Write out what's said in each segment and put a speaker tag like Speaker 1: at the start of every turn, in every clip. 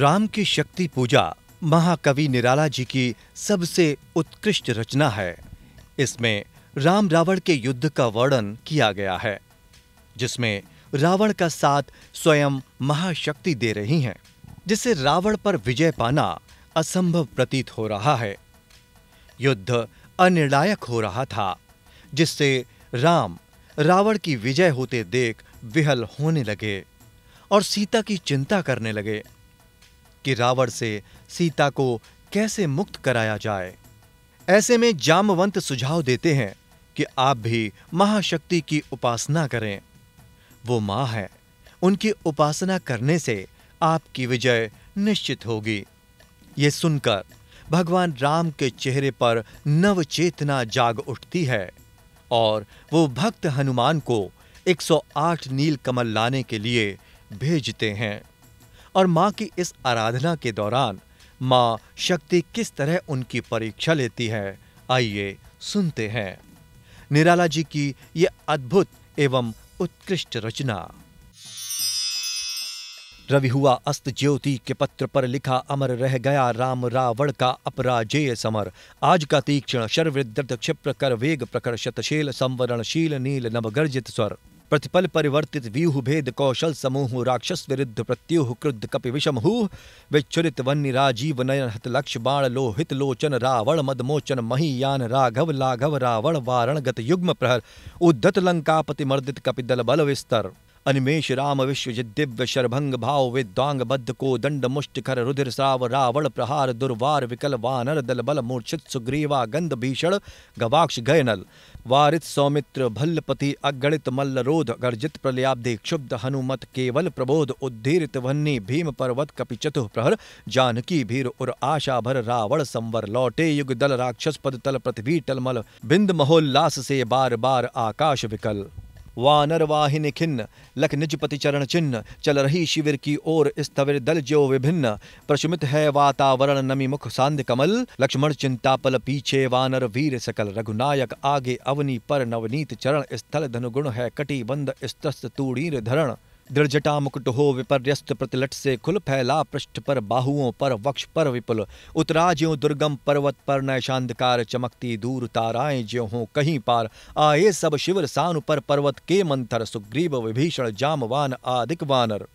Speaker 1: राम की शक्ति पूजा महाकवि निराला जी की सबसे उत्कृष्ट रचना है इसमें राम रावण के युद्ध का वर्णन किया गया है जिसमें रावण का साथ स्वयं महाशक्ति दे रही हैं जिससे रावण पर विजय पाना असंभव प्रतीत हो रहा है युद्ध अनिर्णायक हो रहा था जिससे राम रावण की विजय होते देख विहल होने लगे और सीता की चिंता करने लगे कि रावण से सीता को कैसे मुक्त कराया जाए ऐसे में जामवंत सुझाव देते हैं कि आप भी महाशक्ति की उपासना करें वो माँ है उनकी उपासना करने से आपकी विजय निश्चित होगी ये सुनकर भगवान राम के चेहरे पर नव चेतना जाग उठती है और वो भक्त हनुमान को 108 नील कमल लाने के लिए भेजते हैं और माँ की इस आराधना के दौरान माँ शक्ति किस तरह उनकी परीक्षा लेती है आइए सुनते हैं निराला जी की ये अद्भुत एवं उत्कृष्ट रचना रवि हुआ अस्त ज्योति के पत्र पर लिखा अमर रह गया राम रावण का अपराजेय समर आज का तीक्ष्ण शर्वृद्ध क्षिप्र कर वेग प्रकर शतशील संवरणशील नील नवगर्जित स्वर प्रतिपल परिवर्तित व्यूह भेद कौशल समूह राक्षस विरुद्ध प्रत्युह क्रुद्ध कपि हु विच्छुरित वन्य राजीव नयन हत लक्ष बाण लोहित लोचन रावण मदमोचन महीयान राघव लाघव रावण वारण गत युग्म प्रहर उद्धत लंकापति मर्दित दल बल विस्तर अनिमेश राम विश्व दिव्य शर्भंग भाव विद्वांग बद्ध को दंड मुष्टिखर रुधिर साव रावण प्रहार दुर्वार विकल वानर दल बल मूर्छित सुग्रीवा गंध भीषण गवाक्ष गयनल वारित सौमित्र भल्लपति अगणित मल्लरोध गर्जित प्रलयाब्धि क्षुब्ध हनुमत केवल प्रबोध उद्धीरित वन्नी भीम पर्वत कपिचतुः प्रहर जानकी भीर उर आशा भर रावण संवर लौटे युग दल राक्षस पद तल पृथ्वी टलमल बिंद महोल्लास से बार बार आकाश विकल वानर वाहिन खिन्न लख निजपति चरण चिन्ह चल रही शिविर की ओर स्थविर दल जो विभिन्न प्रशमित है वातावरण नमी मुख सांद कमल लक्ष्मण चिंतापल पीछे वानर वीर सकल रघुनायक आगे अवनी पर नवनीत चरण स्थल धनुगुण है कटिबंध स्त्रस्त तूड़ीर धरण दृढ़जटा मुकुट हो विपर्यस्त प्रतिलट से खुल फैला पृष्ठ पर बाहुओं पर वक्ष पर विपुल उतरा ज्यो दुर्गम पर्वत पर नय शांधकार चमकती दूर ताराएं ज्यो हों कहीं पार आए सब शिवर सानु पर पर्वत के मंथर सुग्रीव विभीषण जामवान आदिक वानर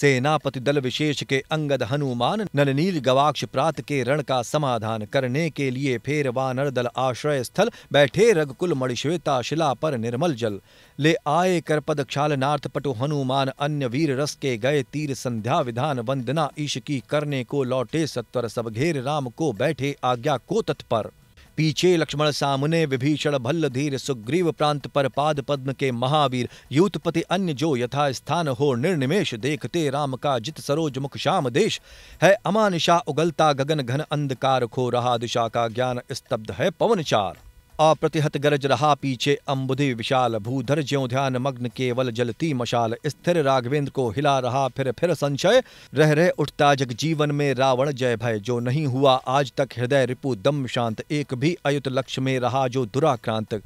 Speaker 1: सेनापति दल विशेष के अंगद हनुमान नलनील गवाक्ष प्रात के रण का समाधान करने के लिए फेर वानर दल आश्रय स्थल बैठे रघकुल मणिश्वेता शिला पर निर्मल जल ले आए करपद क्षालनार्थ पटु हनुमान अन्य वीर रस के गए तीर संध्या विधान वंदना ईश की करने को लौटे सत्वर सब घेर राम को बैठे आज्ञा को तत्पर पीछे लक्ष्मण सामने विभीषण भल्ल धीर सुग्रीव प्रांत पर पाद पद्म के महावीर यूतपति अन्य जो यथा स्थान हो निर्निमेश देखते राम का जित सरोज मुख श्याम देश है अमान शाह उगलता गगन घन अंधकार खो रहा दिशा का ज्ञान स्तब्ध है पवन चार अप्रतिहत गरज रहा पीछे अम्बुधि विशाल भूधर ज्यो ध्यान मग्न केवल जलती मशाल स्थिर राघवेंद्र को हिला रहा फिर फिर संशय रह रहे उठता जग जीवन में रावण जय भय जो नहीं हुआ आज तक हृदय रिपु दम शांत एक भी अयुत लक्ष्य में रहा जो दुराक्रांत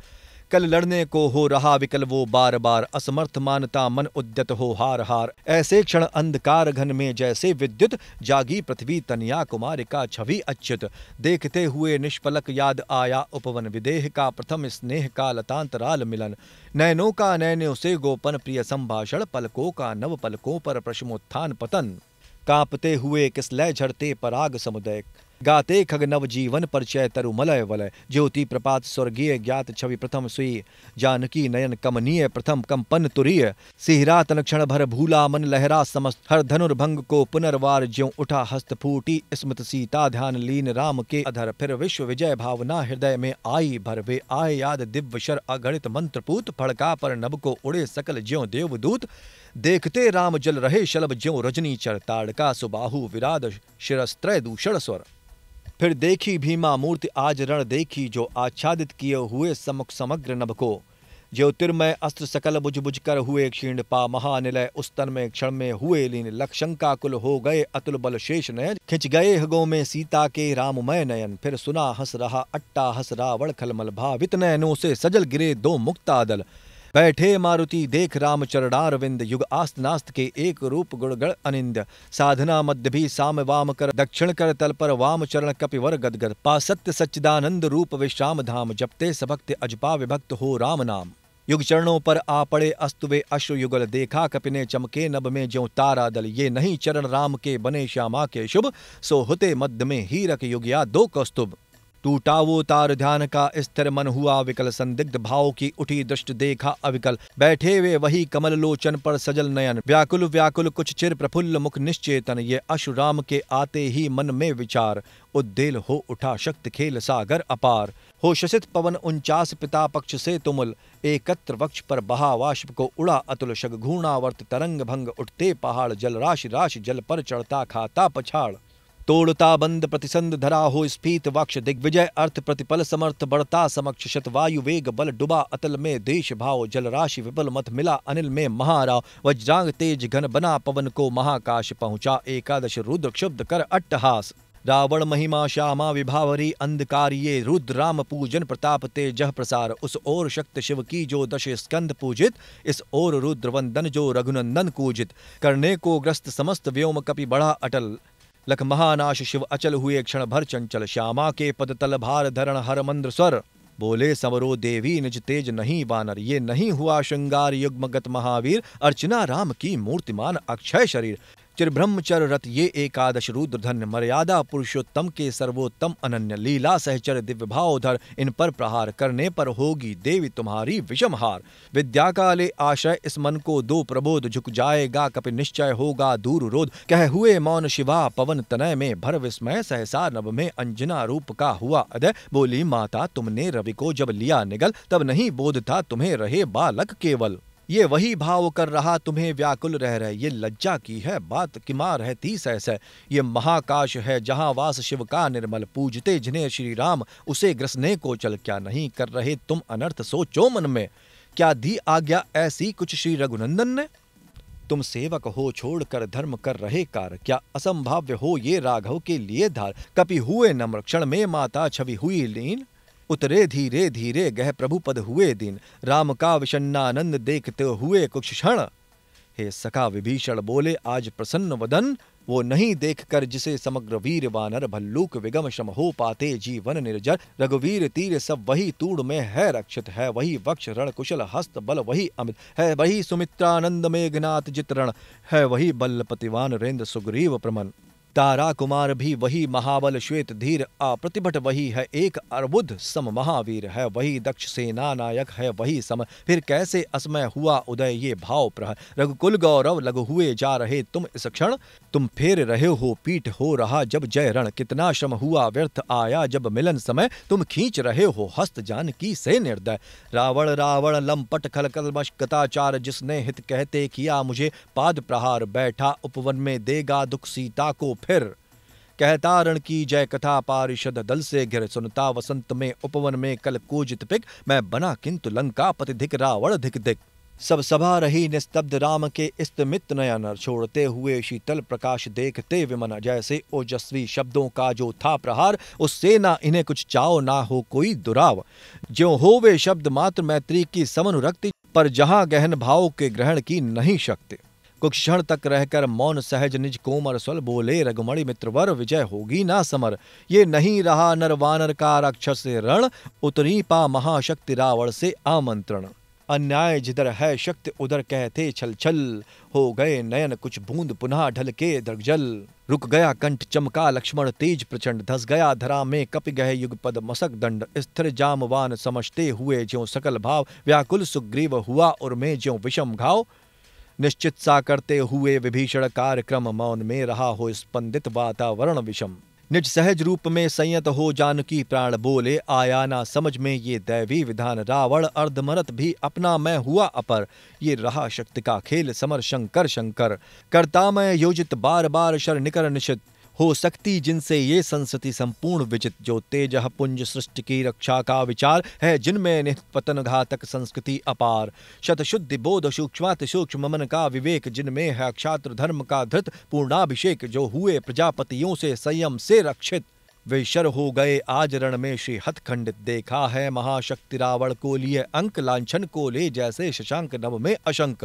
Speaker 1: कल लड़ने को हो रहा विकल वो बार बार असमर्थ मानता मन उद्यत हो हार हार ऐसे क्षण अंधकार घन में जैसे विद्युत जागी पृथ्वी तनिया कुमार का छवि अच्युत देखते हुए निष्पलक याद आया उपवन विदेह का प्रथम स्नेह का लतांतराल मिलन नैनों का नैन उसे गोपन प्रिय संभाषण पलकों का नव पलकों पर प्रश्नोत्थान पतन कांपते हुए किस लय झड़ते पराग समुदय गाते खग नव जीवन परिचय तरु मलय वलय ज्योति प्रपात स्वर्गीय ज्ञात छवि प्रथम सुई जानकी नयन कमनीय प्रथम कंपन तुरीय सिहरा तन क्षण भर भूला मन लहरा समस्त हर धनुर्भंग को पुनर्वार ज्यो उठा हस्त फूटी स्मृत सीता ध्यान लीन राम के अधर फिर विश्व विजय भावना हृदय में आई भर वे आय याद दिव्य शर अगणित मंत्रपूत फड़का पर नभ को उड़े सकल ज्यो देवदूत देखते राम जल रहे शलभ ज्यो रजनी चर ताड़का सुबाहु विराद शिरस्त्रय दूषण स्वर फिर देखी भीमा मूर्ति आज रण देखी जो आच्छादित किए हुए समुख समग्र नभ को ज्योतिर्मय अस्त्र सकल बुझ बुझ कर हुए क्षीण पा महानिलय उस तन में क्षण में हुए लीन लक्षंका कुल हो गए अतुल बल शेष नयन खिंच गए हगो में सीता के राममय नयन फिर सुना हंस रहा अट्टा हंस रावण खलमल भावित नयनों से सजल गिरे दो मुक्ता दल बैठे मारुति देख राम चरणारविंद युग आस्त नास्त के एक रूप गुणगण अनिंद साधना मध्य भी साम वाम कर दक्षिण कर तल पर वाम चरण कपिवर गदगर पासत्य सच्चिदानंद रूप विश्राम धाम जपते सभक्त अजपा विभक्त हो राम नाम युग चरणों पर आ पड़े अस्तु अश्व अश्रु युगल देखा कपिने चमके नभ में ज्यो तारा दल ये नहीं चरण राम के बने श्यामा के शुभ सो होते मध्य में हीरक युग या दो कौस्तुभ टूटा वो तार ध्यान का स्थिर मन हुआ विकल संदिग्ध भाव की उठी दृष्ट देखा अविकल बैठे वे वही कमल लोचन पर सजल नयन व्याकुल व्याकुल कुछ चिर प्रफुल्ल मुख निश्चेतन ये अशुराम के आते ही मन में विचार उद्देल हो उठा शक्त खेल सागर अपार हो शसित पवन उनचास पिता पक्ष से तुमुल एकत्र वक्ष पर बहा वाष्प को उड़ा अतुल शग घूणावर्त तरंग भंग उठते पहाड़ जल राशि राशि जल पर चढ़ता खाता पछाड़ तोड़ता बंद प्रतिसंध धरा हो स्फीत वक्ष दिग्विजय अर्थ प्रतिपल समर्थ बढ़ता समक्ष शतवायु वेग बल डुबा अतल में देश भाव जल राशि विपल मत मिला अनिल में महाराव वज्रांग तेज घन बना पवन को महाकाश पहुंचा एकादश रुद्र क्षुब्ध कर अट्टहास रावण महिमा श्यामा विभावरी अंधकारिये राम पूजन प्रताप तेज प्रसार उस ओर शक्त शिव की जो दश स्कंद पूजित इस ओर रुद्र वंदन जो रघुनंदन कूजित करने को ग्रस्त समस्त व्योम कपि बढ़ा अटल लख महानाश शिव अचल हुए क्षण भर चंचल श्यामा के पद तल भार धरण हर मंद्र स्वर बोले समरो देवी निज तेज नहीं बानर ये नहीं हुआ श्रृंगार युग्मगत महावीर अर्चना राम की मूर्तिमान अक्षय शरीर चिर रत ये एकादश रुद्र मर्यादा पुरुषोत्तम के सर्वोत्तम अनन्य लीला सहचर दिव्य भावधर इन पर प्रहार करने पर होगी देवी तुम्हारी विषमहार विद्या काले आशय इस मन को दो प्रबोध झुक जाएगा कपि निश्चय होगा दूर रोध कह हुए मौन शिवा पवन तनय में भर विस्मय सहसा नभ में अंजना रूप का हुआ अदय बोली माता तुमने रवि को जब लिया निगल तब नहीं बोध था तुम्हें रहे बालक केवल ये वही भाव कर रहा तुम्हें व्याकुल रह रहे ये लज्जा की है बात कि माँ रहती सहस ये महाकाश है जहाँ वास शिव का निर्मल पूजते जिन्हें श्री राम उसे ग्रसने को चल क्या नहीं कर रहे तुम अनर्थ सोचो मन में क्या दी आज्ञा ऐसी कुछ श्री रघुनंदन ने तुम सेवक हो छोड़कर धर्म कर रहे कार क्या असंभाव्य हो ये राघव के लिए धार कपि हुए नम्र क्षण में माता छवि हुई लीन उतरे धीरे धीरे गह प्रभु पद हुए दिन राम का विषन्नानंद देखते हुए कुछ क्षण हे सखा विभीषण बोले आज प्रसन्न वदन वो नहीं देखकर जिसे समग्र वीर वानर भल्लूक विगम शम हो पाते जीवन निर्जर रघुवीर तीर सब वही तूड़ में है रक्षित है वही वक्ष रण कुशल हस्त बल वही अमित है वही सुमित्रानंद मेघनाथ जितरण है वही बल्लपतिवान रेंद्र सुग्रीव प्रमन तारा कुमार भी वही महाबल श्वेत धीर अप्रतिभट वही है एक अर्बुद सम महावीर है वही दक्ष सेना नायक है वही सम फिर कैसे असमय हुआ उदय ये भाव प्रह रघुकुल गौरव लघु हुए जा रहे तुम इस क्षण तुम फेर रहे हो पीठ हो रहा जब जय रण कितना श्रम हुआ व्यर्थ आया जब मिलन समय तुम खींच रहे हो हस्त जान की से निर्दय रावण रावण लंपट खल कलमश जिसने हित कहते किया मुझे पाद प्रहार बैठा उपवन में देगा दुख सीता को फिर कहता रण की जय कथा पारिषद दल से घिर सुनता वसंत में उपवन में कल कूजित पिक मैं बना किंतु लंका पति धिक रावण धिक धिक सब सभा रही निस्तब्ध राम के इस्तमित नयन छोड़ते हुए शीतल प्रकाश देखते विमन जैसे ओजस्वी शब्दों का जो था प्रहार उससे ना इन्हें कुछ चाओ ना हो कोई दुराव जो हो वे शब्द मात्र मैत्री की समनुरक्ति पर जहां गहन भाव के ग्रहण की नहीं शक्ति कुछ क्षण तक रहकर मौन सहज निज कोमर स्वल बोले रघुमणि मित्रवर विजय होगी ना समर ये नहीं रहा नर वानर का राक्षस रण उतरी पा महाशक्ति रावण से आमंत्रण अन्याय जिधर है शक्ति उधर कहते छल छल हो गए नयन कुछ बूंद पुनः ढल के दर्जल रुक गया कंठ चमका लक्ष्मण तेज प्रचंड धस गया धरा में कप गए युगपद मसक दंड स्थिर जामवान समझते हुए ज्यो सकल भाव व्याकुल सुग्रीव हुआ और में ज्यो विषम घाव निश्चित सा करते हुए विभीषण कार्यक्रम मौन में रहा हो स्पंदित वातावरण विषम निज सहज रूप में संयत हो जानकी प्राण बोले आया ना समझ में ये दैवी विधान रावण अर्धमरत भी अपना मैं हुआ अपर ये रहा शक्ति का खेल समर शंकर शंकर करता मैं योजित बार बार शर निकर निशित हो सकती जिनसे ये संसति संपूर्ण विजित जो तेज पुंज सृष्टि की रक्षा का विचार है जिनमें निपतन घातक संस्कृति अपार शत शुद्धि बोध सूक्ष्मात सूक्ष्म मन का विवेक जिनमें है अक्षात्र धर्म का धृत पूर्णाभिषेक जो हुए प्रजापतियों से संयम से रक्षित वे शर हो गए आज रण में श्री हथ खंडित देखा है महाशक्ति रावण को लिए अंक लांछन को ले जैसे शशांक नव में अशंक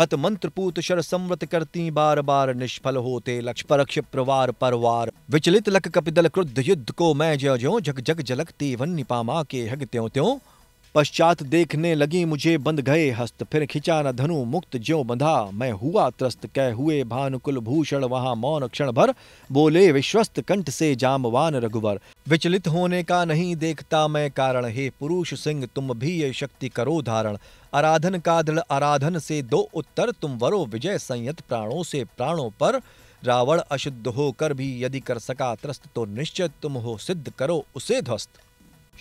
Speaker 1: हत मंत्रपूत शर संवत करती बार बार निष्फल होते लक्ष परक्ष प्रवार परवार विचलित लक कपिदल क्रुद्ध युद्ध को मैं ज्यो ज्यो झक झक झलकती वन निपामा के हग त्यों त्यों पश्चात देखने लगी मुझे बंद गए हस्त फिर खिंचा न धनु मुक्त ज्यो बंधा मैं हुआ त्रस्त कह हुए भानुकुल भूषण वहां मौन क्षण भर बोले विश्वस्त कंठ से जामवान रघुवर विचलित होने का नहीं देखता मैं कारण हे पुरुष सिंह तुम भी ये शक्ति करो धारण आराधन का दृढ़ आराधन से दो उत्तर तुम वरो विजय संयत प्राणों से प्राणों पर रावण अशुद्ध होकर भी यदि कर सका त्रस्त तो निश्चय तुम हो सिद्ध करो उसे ध्वस्त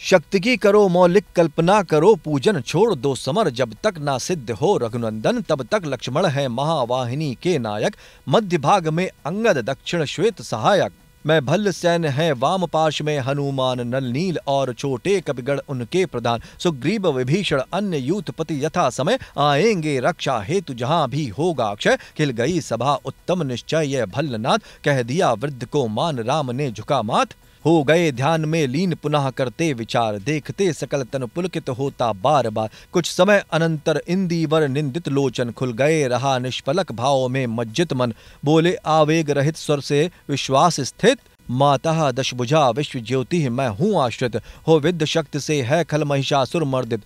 Speaker 1: शक्ति की करो मौलिक कल्पना करो पूजन छोड़ दो समर जब तक ना सिद्ध हो रघुनंदन तब तक लक्ष्मण है महावाहिनी के नायक मध्य भाग में अंगद दक्षिण श्वेत सहायक मैं भल्ल सैन है वाम पाश में हनुमान नल नील और छोटे कपिगढ़ उनके प्रधान सुग्रीव विभीषण अन्य पति यथा समय आएंगे रक्षा हेतु जहाँ भी होगा अक्षय खिल गई सभा उत्तम निश्चय भल्लनाथ कह दिया वृद्ध को मान राम ने झुका माथ हो गए ध्यान में लीन पुनः करते विचार देखते सकल तन पुलकित होता बार बार कुछ समय अनंतर इंदीवर निंदित लोचन खुल गए रहा निष्फलक भाव में मज्जित मन बोले आवेग रहित स्वर से विश्वास स्थित माता दशभुजा विश्व ज्योति मैं हूँ आश्रित हो विद्ध शक्ति से है खल महिषासुर मर्दित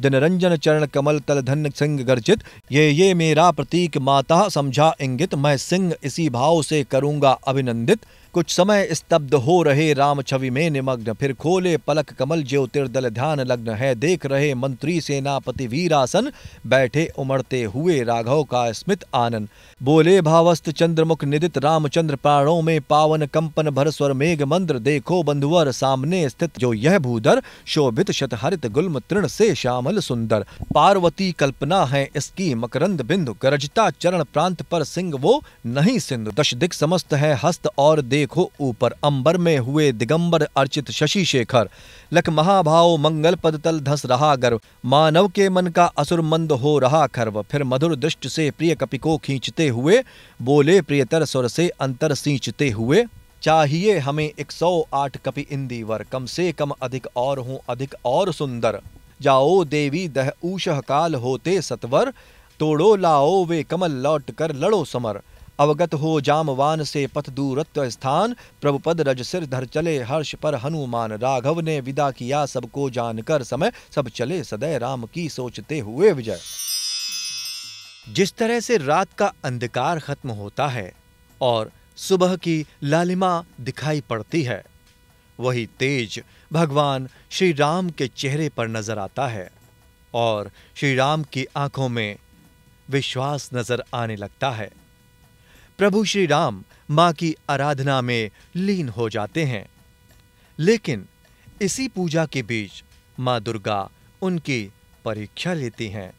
Speaker 1: जनरंजन चरण कमल तल धन सिंह गर्जित ये ये मेरा प्रतीक माता समझा इंगित मैं सिंह इसी भाव से करूँगा अभिनंदित कुछ समय स्तब्ध हो रहे राम छवि में निमग्न फिर खोले पलक कमल ज्यो तिरदल ध्यान लग्न है देख रहे मंत्री सेनापति वीरासन बैठे उमड़ते हुए राघव का स्मित आनंद बोले भावस्त चंद्रमुख निदित रामचंद्र प्राणों में पावन कंपन भर स्वर मेघ मंद्र देखो बंधुवर सामने स्थित जो यह भूधर शोभित शतहरित गुलम तृण से श्यामल सुंदर पार्वती कल्पना है इसकी मकरंद बिंदु गरजता चरण प्रांत पर सिंह वो नहीं सिंधु दश दिख समस्त है हस्त और देखो ऊपर अंबर में हुए दिगंबर अर्चित शशि शेखर लख महाभाव मंगल पद तल धस रहा गर्व मानव के मन का असुर मंद हो रहा खर्व फिर मधुर दृष्ट से प्रिय कपि को खींचते हुए बोले प्रियतर स्वर से अंतर सींचते हुए चाहिए हमें 108 कपि इंदीवर कम से कम अधिक और हूँ अधिक और सुंदर जाओ देवी दह ऊष काल होते सतवर तोड़ो लाओ वे कमल लौट कर लड़ो समर अवगत हो जामवान से पथ दूरत्व स्थान प्रभुपद रज सिर धर चले हर्ष पर हनुमान राघव ने विदा किया सबको जानकर समय सब चले सदै राम की सोचते हुए विजय जिस तरह से रात का अंधकार खत्म होता है और सुबह की लालिमा दिखाई पड़ती है वही तेज भगवान श्री राम के चेहरे पर नजर आता है और श्री राम की आंखों में विश्वास नजर आने लगता है प्रभु श्री राम मां की आराधना में लीन हो जाते हैं लेकिन इसी पूजा के बीच मां दुर्गा उनकी परीक्षा लेती हैं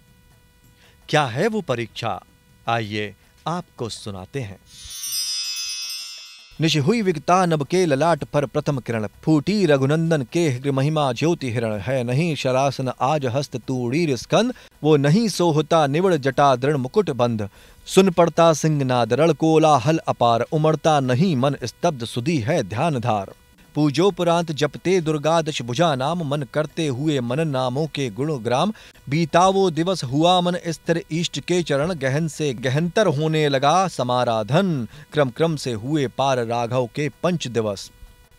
Speaker 1: क्या है वो परीक्षा आइए आपको सुनाते हैं निश हुई विगता नब के ललाट पर प्रथम किरण फूटी रघुनंदन के हृ महिमा ज्योति हिरण है नहीं शरासन आज हस्त तूड़ीर स्कंद वो नहीं सोहता निवड़ जटा दृढ़ मुकुट बंध सुन पड़ता सिंह कोला कोलाहल अपार उमड़ता नहीं मन स्तब्ध सुधी है ध्यानधार पूजोपरांत जपते दुर्गा दश भुजा नाम मन करते हुए मन नामों के गुण ग्राम बीतावो दिवस हुआ मन स्थिर ईष्ट के चरण गहन से गहनतर होने लगा समाराधन क्रम क्रम से हुए पार राघव के पंच दिवस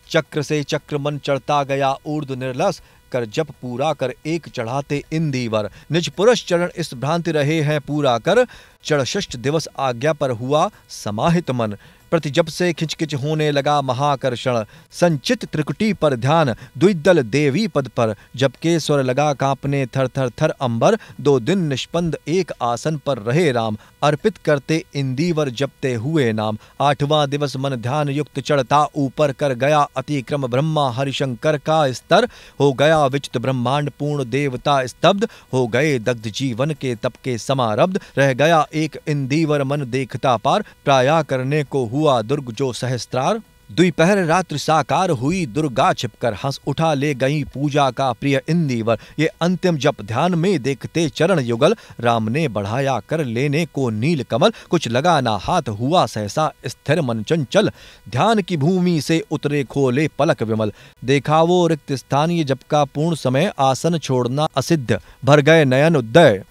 Speaker 1: चक्र से चक्र मन चढ़ता गया ऊर्द निर्लस कर जप पूरा कर एक चढ़ाते इंदीवर निज पुरुष चरण इस भ्रांति रहे हैं पूरा कर जड़शिष्ट दिवस आज्ञा पर हुआ समाहित मन प्रति जब से खिचकिच होने लगा महाकर्षण संचित त्रिकुटी पर ध्यान द्विदल देवी पद पर जबकि स्वर लगा कांपने थर थर थर अंबर दो दिन निष्पंद एक आसन पर रहे राम अर्पित करते इंदीवर जपते हुए नाम आठवां दिवस मन ध्यान युक्त चढ़ता ऊपर कर गया अतिक्रम ब्रह्मा हरिशंकर का स्तर हो गया विचित ब्रह्मांड पूर्ण देवता स्तब्ध हो गए दग्ध जीवन के तप के समारब्ध रह गया एक इंदीवर मन देखता पार प्राया करने को हुआ दुर्ग जो सहस्त्रार द्विपहर रात्र साकार हुई दुर्गा छिपकर हंस उठा ले गई पूजा का प्रिय इंदीवर ये अंतिम जप ध्यान में देखते चरण युगल राम ने बढ़ाया कर लेने को नील कमल कुछ लगाना हाथ हुआ सहसा स्थिर मन चंचल ध्यान की भूमि से उतरे खोले पलक विमल देखा वो रिक्त स्थानीय जप का पूर्ण समय आसन छोड़ना असिद्ध भर गए नयन उदय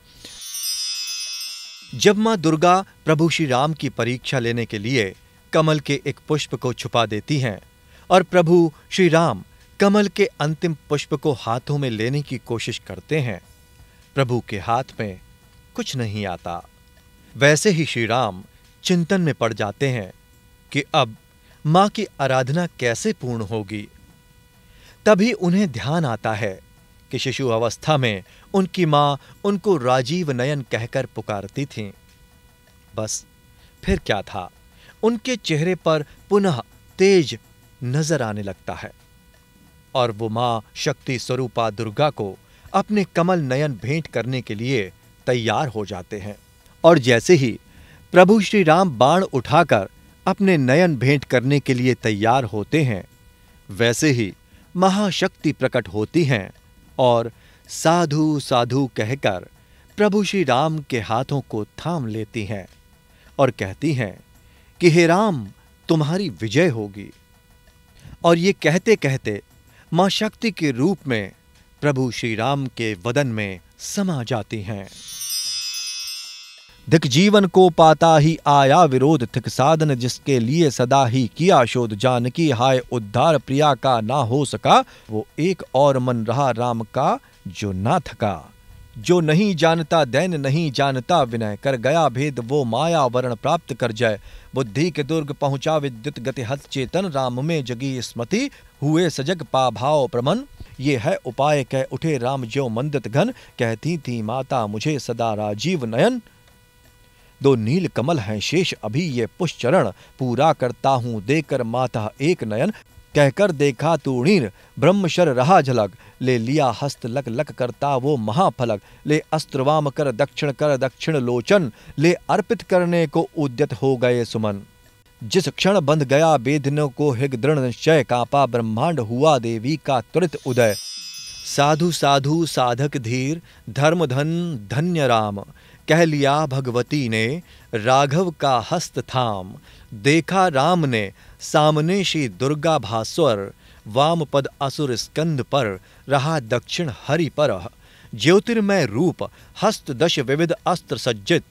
Speaker 1: जब माँ दुर्गा प्रभु श्री राम की परीक्षा लेने के लिए कमल के एक पुष्प को छुपा देती हैं और प्रभु श्री राम कमल के अंतिम पुष्प को हाथों में लेने की कोशिश करते हैं प्रभु के हाथ में कुछ नहीं आता वैसे ही श्री राम चिंतन में पड़ जाते हैं कि अब माँ की आराधना कैसे पूर्ण होगी तभी उन्हें ध्यान आता है कि शिशु अवस्था में उनकी माँ उनको राजीव नयन कहकर पुकारती थी बस फिर क्या था उनके चेहरे पर पुनः तेज नजर आने लगता है और वो मां शक्ति स्वरूपा दुर्गा को अपने कमल नयन भेंट करने के लिए तैयार हो जाते हैं और जैसे ही प्रभु श्री राम बाण उठाकर अपने नयन भेंट करने के लिए तैयार होते हैं वैसे ही महाशक्ति प्रकट होती हैं और साधु साधु कहकर प्रभु श्री राम के हाथों को थाम लेती हैं और कहती हैं कि हे राम तुम्हारी विजय होगी और ये कहते कहते माँ शक्ति के रूप में प्रभु श्री राम के वदन में समा जाती हैं धिक जीवन को पाता ही आया विरोध थिक साधन जिसके लिए सदा ही किया शोध जानकी हाय उद्धार प्रिया का ना हो सका वो एक और मन रहा राम का जो ना थका जो नहीं जानता दैन नहीं जानता विनय कर गया भेद वो माया वरण प्राप्त कर जाए बुद्धि के दुर्ग पहुंचा विद्युत हत चेतन राम में जगी स्मृति हुए सजग पा भाव प्रमन ये है उपाय कह उठे राम ज्यो मंदित घन कहती थी माता मुझे सदा राजीव नयन दो नील कमल हैं शेष अभी ये पुष्चरण पूरा करता हूँ देकर माता एक नयन कहकर देखा तूणीर ब्रह्मशर रहा झलक ले लिया हस्त लक लक करता वो महाफलक ले अस्त्रवाम कर दक्षिण कर दक्षिण लोचन ले अर्पित करने को उद्यत हो गए सुमन जिस क्षण बंध गया बेदिनों को हिग दृढ़ निश्चय कापा ब्रह्मांड हुआ देवी का त्वरित उदय साधु साधु साधक धीर धर्म धन धन्य राम कह लिया भगवती ने राघव का हस्त थाम देखा राम ने सामने श्री दुर्गा भास्वर वाम पद असुर स्कंद पर रहा दक्षिण हरि पर ज्योतिर्मय रूप हस्त दश विविध अस्त्र सज्जित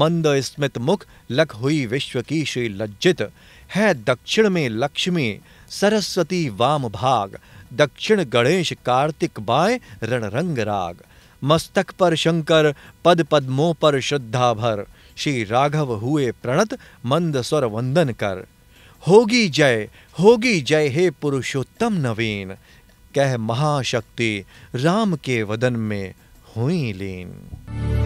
Speaker 1: मंद स्मित मुख लख हुई विश्व की श्री लज्जित है दक्षिण में लक्ष्मी सरस्वती वाम भाग दक्षिण गणेश कार्तिक बाय रणरंग राग मस्तक पर शंकर पद पद्मों पर श्रद्धा भर श्री राघव हुए प्रणत मंद स्वर वंदन कर होगी जय होगी जय हे पुरुषोत्तम नवीन कह महाशक्ति राम के वदन में हुई लीन